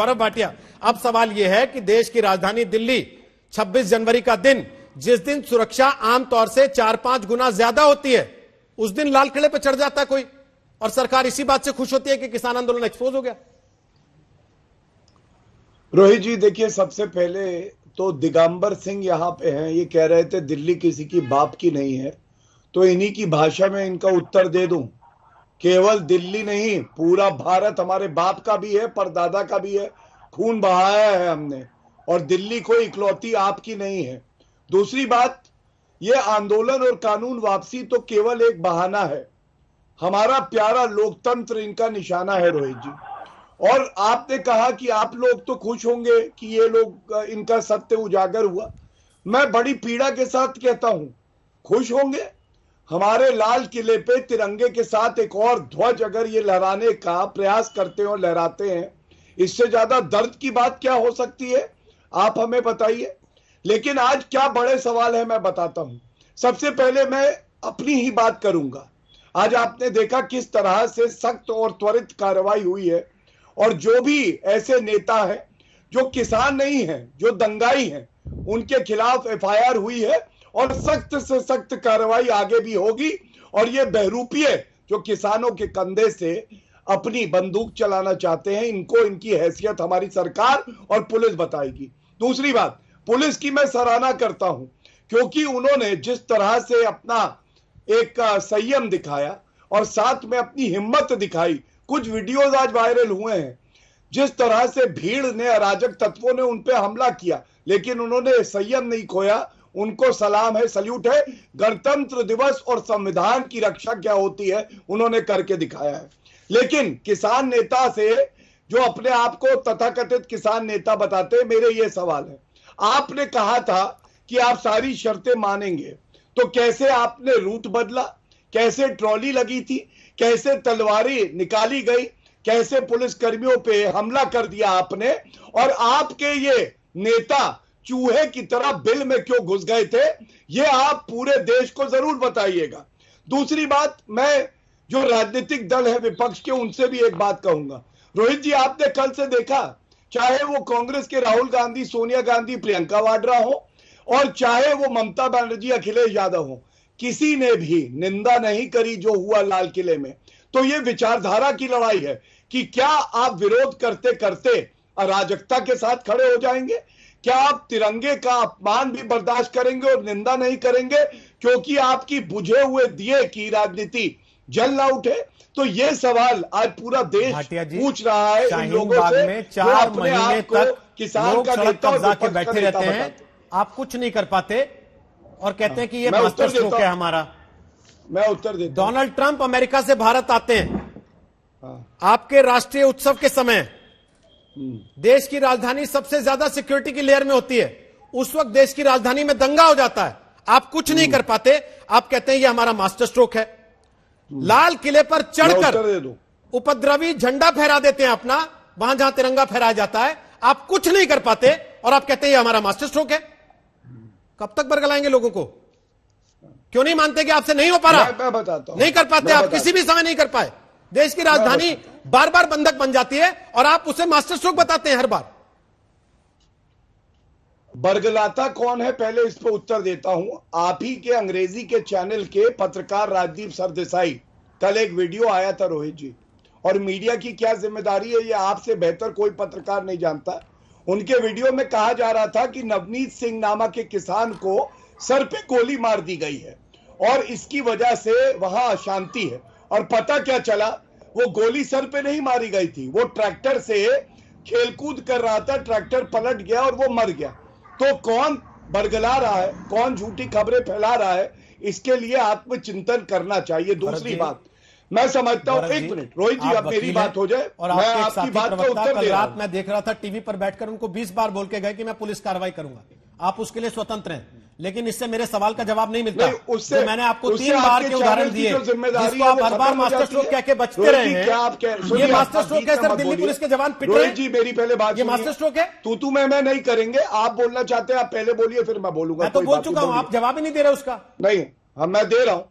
गौरव भाटिया अब सवाल यह है कि देश की राजधानी दिल्ली 26 जनवरी का दिन जिस दिन सुरक्षा आमतौर से चार पांच गुना ज्यादा होती है उस दिन लाल किले पर चढ़ जाता है कोई और सरकार इसी बात से खुश होती है कि किसान आंदोलन एक्सपोज हो गया रोहित जी देखिए सबसे पहले तो दिगंबर सिंह यहां पे हैं ये कह रहे थे दिल्ली किसी की बाप की नहीं है तो इन्हीं की भाषा में इनका उत्तर दे दूं केवल दिल्ली नहीं पूरा भारत हमारे बाप का भी है परदादा का भी है खून बहाया है हमने और दिल्ली कोई इकलौती आपकी नहीं है दूसरी बात ये आंदोलन और कानून वापसी तो केवल एक बहाना है हमारा प्यारा लोकतंत्र इनका निशाना है रोहित जी और आपने कहा कि आप लोग तो खुश होंगे कि ये लोग इनका सत्य उजागर हुआ मैं बड़ी पीड़ा के साथ कहता हूं खुश होंगे हमारे लाल किले पे तिरंगे के साथ एक और ध्वज अगर ये लहराने का प्रयास करते हैं और लहराते हैं इससे ज्यादा दर्द की बात क्या हो सकती है आप हमें बताइए लेकिन आज क्या बड़े सवाल है मैं बताता हूं सबसे पहले मैं अपनी ही बात करूंगा आज आपने देखा किस तरह से सख्त और त्वरित कार्रवाई हुई है और जो भी ऐसे नेता है जो किसान नहीं है जो दंगाई है उनके खिलाफ एफ हुई है और सख्त से सख्त कार्रवाई आगे भी होगी और ये बहरूपीय जो किसानों के कंधे से अपनी बंदूक चलाना चाहते हैं इनको इनकी हैसियत हमारी सरकार और पुलिस बताएगी दूसरी बात पुलिस की मैं सराहना करता हूं क्योंकि उन्होंने जिस तरह से अपना एक संयम दिखाया और साथ में अपनी हिम्मत दिखाई कुछ वीडियोस आज वायरल हुए हैं जिस तरह से भीड़ ने अराजक तत्वों ने उनपे हमला किया लेकिन उन्होंने संयम नहीं खोया उनको सलाम है सल्यूट है गणतंत्र दिवस और संविधान की रक्षा क्या होती है उन्होंने करके दिखाया है लेकिन किसान नेता से जो अपने आप को तथाकथित किसान नेता बताते मेरे ये सवाल है आपने कहा था कि आप सारी शर्तें मानेंगे तो कैसे आपने रूट बदला कैसे ट्रॉली लगी थी कैसे तलवारी निकाली गई कैसे पुलिसकर्मियों पे हमला कर दिया आपने और आपके ये नेता चूहे की तरह बिल में क्यों घुस गए थे ये आप पूरे देश को जरूर बताइएगा दूसरी बात मैं जो राजनीतिक दल है विपक्ष के उनसे भी एक बात कहूंगा रोहित जी आपने कल से देखा चाहे वो कांग्रेस के राहुल गांधी सोनिया गांधी प्रियंका वाड्रा हो और चाहे वो ममता बनर्जी अखिलेश यादव हो किसी ने भी निंदा नहीं करी जो हुआ लाल किले में तो ये विचारधारा की लड़ाई है कि क्या आप विरोध करते करते अराजकता के साथ खड़े हो जाएंगे क्या आप तिरंगे का अपमान भी बर्दाश्त करेंगे और निंदा नहीं करेंगे क्योंकि आपकी बुझे हुए दिए की राजनीति जल ना उठे तो ये सवाल आज पूरा देश पूछ रहा है इन लोगों से में चार महीने तक किसान का नेता के बैठे रहते हैं आप कुछ नहीं कर पाते और कहते हैं कि ये हाँ, मास्टर स्ट्रोक है हमारा मैं उत्तर देता डोनाल्ड ट्रंप अमेरिका से भारत आते हैं हाँ। आपके राष्ट्रीय उत्सव के समय देश की राजधानी सबसे ज्यादा सिक्योरिटी की लेयर में होती है उस वक्त देश की राजधानी में दंगा हो जाता है आप कुछ नहीं कर पाते आप कहते हैं ये हमारा मास्टर स्ट्रोक है लाल किले पर चढ़कर उपद्रवी झंडा फहरा देते हैं अपना वहां जहां तिरंगा फहराया जाता है आप कुछ नहीं कर पाते और आप कहते हैं ये हमारा मास्टर स्ट्रोक है कब तक बरगलाएंगे लोगों को क्यों नहीं मानते कि आपसे नहीं हो पा रहा मैं, मैं बताता हूं नहीं कर पाते आप किसी भी समय नहीं कर पाए देश की राजधानी बार बार बंधक बन जाती है और आप उसे मास्टर स्ट्रोक बताते हैं हर बार बरगलाता कौन है पहले इस पर उत्तर देता हूं आप ही के अंग्रेजी के चैनल के पत्रकार राजदीप सरदेसाई कल एक वीडियो आया था रोहित जी और मीडिया की क्या जिम्मेदारी है ये आपसे बेहतर कोई पत्रकार नहीं जानता उनके वीडियो में कहा जा रहा था कि नवनीत सिंह नामा के किसान को सर पे गोली मार दी गई है और इसकी वजह से वहां अशांति है और पता क्या चला वो गोली सर पे नहीं मारी गई थी वो ट्रैक्टर से खेलकूद कर रहा था ट्रैक्टर पलट गया और वो मर गया तो कौन बरगला रहा है कौन झूठी खबरें फैला रहा है इसके लिए आत्मचिंतन करना चाहिए दूसरी बात मैं समझता हूँ एक मिनट रोहित जी अब मेरी बात हो जाए और मैं आपकी बात का उत्तर दे रात मैं देख रहा था टीवी पर बैठकर उनको 20 बार बोल के गए कि मैं पुलिस कार्रवाई करूंगा आप उसके लिए स्वतंत्र हैं लेकिन इससे मेरे सवाल का जवाब नहीं मिलता उससे तो मैंने आपको तीन बार के उदाहरण दिए जिसको आप हर बार मास्टर स्ट्रोक कह के बचते रहे हैं क्या आप कह ये मास्टर स्ट्रोक है सर दिल्ली पुलिस के जवान पिट रहे जी मेरी पहले बात ये मास्टर स्ट्रोक है तू तू मैं मैं नहीं करेंगे आप बोलना चाहते हैं आप पहले बोलिए फिर मैं बोलूंगा मैं तो बोल चुका हूँ आप जवाब ही नहीं दे रहे उसका नहीं हम मैं दे रहा हूँ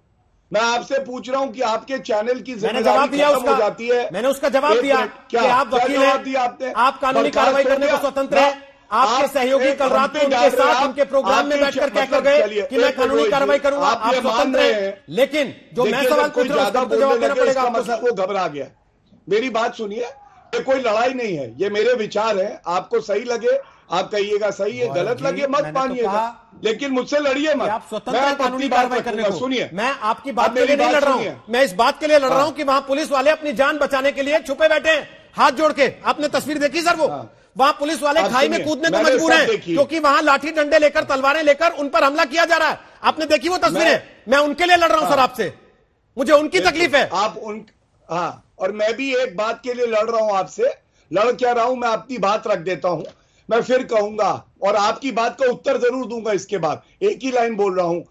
मैं आपसे पूछ रहा हूँ कि आपके चैनल की जिम्मेदारी हो जाती है मैंने उसका जवाब दिया क्या आप वकील हैं आप कानूनी कार्रवाई करने को स्वतंत्र है आपके सहयोगी कल रात में उनके साथ उनके प्रोग्राम में बैठकर क्या कर गए कि मैं कानूनी कार्रवाई करूंगा आप स्वतंत्र हैं लेकिन जो मैं सवाल पूछ रहा हूं हूँ तो जवाब देना पड़ेगा आपको मतलब वो घबरा गया मेरी बात सुनिए ये कोई लड़ाई नहीं है ये मेरे विचार है आपको सही लगे आप कहिएगा सही है गलत लगे मत तो मानिएगा तो लेकिन मुझसे लड़िए मत आप स्वतंत्र कानूनी कार्रवाई करने को सुनिए मैं आपकी बात के लिए नहीं लड़ रहा हूँ मैं इस बात के लिए लड़ रहा हाँ। हूँ कि वहां पुलिस वाले अपनी जान बचाने के लिए छुपे बैठे हैं हाथ जोड़ के आपने तस्वीर देखी सर वो हाँ। वहां पुलिस वाले खाई में कूदने को मजबूर हैं क्योंकि वहां लाठी डंडे लेकर तलवारें लेकर उन पर हमला किया जा रहा है आपने देखी वो तस्वीरें मैं उनके लिए लड़ रहा हूं सर हाँ। आपसे मुझे उनकी तकलीफ है आप उन हाँ और मैं भी एक बात के लिए लड़ रहा हूं आपसे लड़ क्या रहा हूं मैं अपनी बात रख देता हूं मैं फिर कहूंगा और आपकी बात का उत्तर जरूर दूंगा इसके बाद एक ही लाइन बोल रहा हूं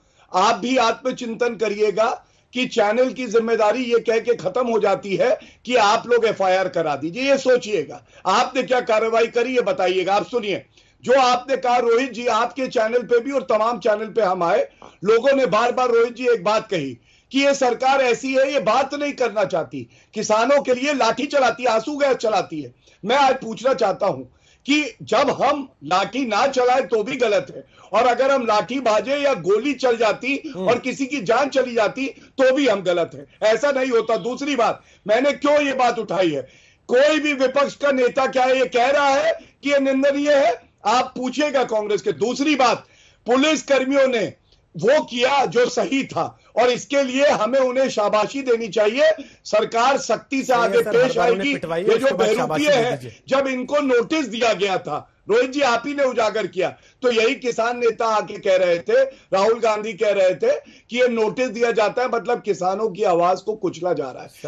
आप भी आत्मचिंतन करिएगा कि चैनल की जिम्मेदारी ये कह के खत्म हो जाती है कि आप लोग एफआईआर करा दीजिए ये सोचिएगा आपने क्या कार्रवाई करी है बताइएगा आप सुनिए जो आपने कहा रोहित जी आपके चैनल पे भी और तमाम चैनल पे हम आए लोगों ने बार बार रोहित जी एक बात कही कि ये सरकार ऐसी है ये बात नहीं करना चाहती किसानों के लिए लाठी चलाती है आंसू गैस चलाती है मैं आज पूछना चाहता हूं कि जब हम लाठी ना चलाए तो भी गलत है और अगर हम लाठी बाजे या गोली चल जाती हम्म। और किसी की जान चली जाती तो भी हम गलत है ऐसा नहीं होता दूसरी बात मैंने क्यों ये बात उठाई है कोई भी विपक्ष का नेता क्या है ये कह रहा है कि ये निंदनीय है आप पूछिएगा कांग्रेस के दूसरी बात पुलिस कर्मियों ने वो किया जो सही था और इसके लिए हमें उन्हें शाबाशी देनी चाहिए सरकार सख्ती से आगे पेश आएगी ये जो बहरूपीय है जब इनको नोटिस दिया गया था रोहित जी आप ही ने उजागर किया तो यही किसान नेता आके कह रहे थे राहुल गांधी कह रहे थे कि ये नोटिस दिया जाता है मतलब किसानों की आवाज को कुचला जा रहा है